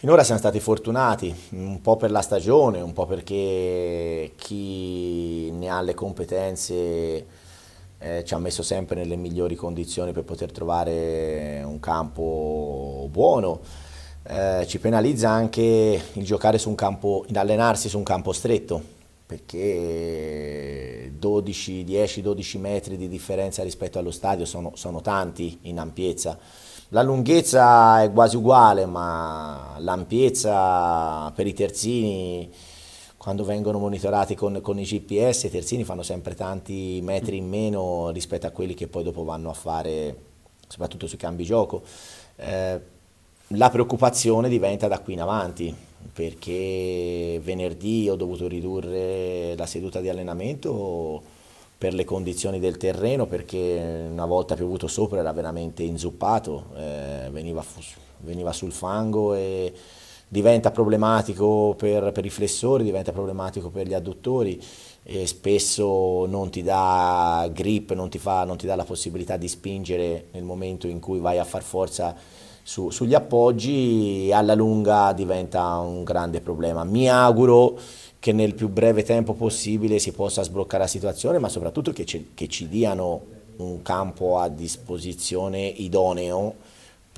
Finora siamo stati fortunati, un po' per la stagione, un po' perché chi ne ha le competenze eh, ci ha messo sempre nelle migliori condizioni per poter trovare un campo buono. Eh, ci penalizza anche il giocare su un campo, in allenarsi su un campo stretto, perché 10-12 metri di differenza rispetto allo stadio sono, sono tanti in ampiezza. La lunghezza è quasi uguale, ma l'ampiezza per i terzini quando vengono monitorati con, con, i GPS, i terzini fanno sempre tanti metri in meno rispetto a quelli che poi dopo vanno a fare, soprattutto sui cambi gioco. Eh, la preoccupazione diventa da qui in avanti perché venerdì ho dovuto ridurre la seduta di allenamento per le condizioni del terreno perché una volta piovuto sopra era veramente inzuppato, eh, veniva, veniva sul fango e diventa problematico per, per i flessori, diventa problematico per gli adduttori, spesso non ti dà grip, non ti, fa, non ti, dà la possibilità di spingere nel momento in cui vai a far forza su, sugli appoggi, alla lunga diventa un grande problema. Mi auguro che nel più breve tempo possibile si possa sbloccare la situazione, ma soprattutto che, ce, che ci diano un campo a disposizione idoneo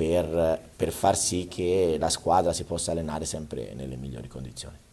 per, per far sì che la squadra si possa allenare sempre nelle migliori condizioni.